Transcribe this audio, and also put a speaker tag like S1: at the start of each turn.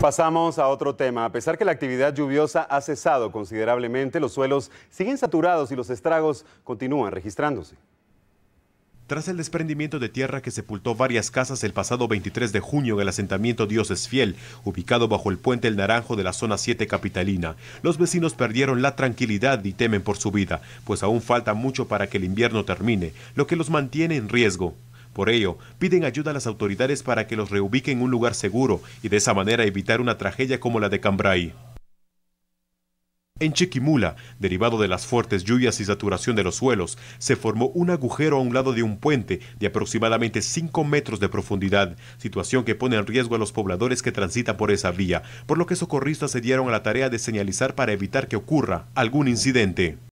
S1: Pasamos a otro tema. A pesar que la actividad lluviosa ha cesado considerablemente, los suelos siguen saturados y los estragos continúan registrándose.
S2: Tras el desprendimiento de tierra que sepultó varias casas el pasado 23 de junio en el asentamiento Dios es Fiel, ubicado bajo el puente El Naranjo de la zona 7 capitalina, los vecinos perdieron la tranquilidad y temen por su vida, pues aún falta mucho para que el invierno termine, lo que los mantiene en riesgo. Por ello, piden ayuda a las autoridades para que los reubiquen en un lugar seguro y de esa manera evitar una tragedia como la de Cambrai. En Chiquimula, derivado de las fuertes lluvias y saturación de los suelos, se formó un agujero a un lado de un puente de aproximadamente 5 metros de profundidad, situación que pone en riesgo a los pobladores que transitan por esa vía, por lo que socorristas se dieron a la tarea de señalizar para evitar que ocurra algún incidente.